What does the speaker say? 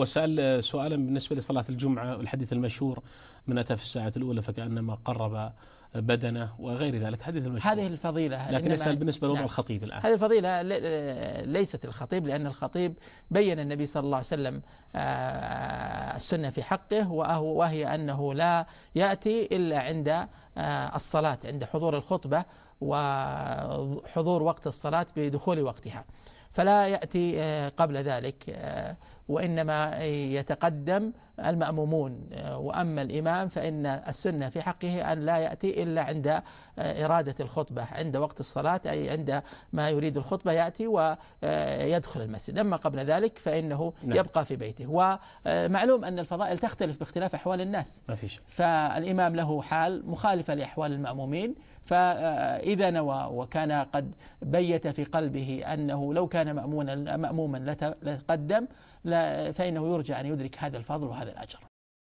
وسأل سؤالا بالنسبة لصلاة الجمعة والحديث المشهور من أتى في الساعة الأولى فكأنما قرب بدنه وغير ذلك حديث المشهور هذه الفضيلة لكن يسأل بالنسبة لوضع نعم. الخطيب الآن هذه الفضيلة ليست الخطيب لأن الخطيب بين النبي صلى الله عليه وسلم آه، السنة في حقه وهي أنه لا يأتي إلا عند آه، الصلاة عند حضور الخطبة وحضور وقت الصلاة بدخول وقتها فلا يأتي آه، قبل ذلك وإنما يتقدم المأمومون وأما الإمام فإن السنة في حقه أن لا يأتي إلا عند إرادة الخطبة عند وقت الصلاة أي عند ما يريد الخطبة يأتي ويدخل المسجد أما قبل ذلك فإنه نعم. يبقى في بيته ومعلوم أن الفضائل تختلف باختلاف أحوال الناس ما فيش. فالإمام له حال مخالفة لأحوال المأمومين فإذا نوى وكان قد بيت في قلبه أنه لو كان مأمونا مأموما لتقدم لا فإنه يرجى أن يدرك هذا الفضل وهذا الأجر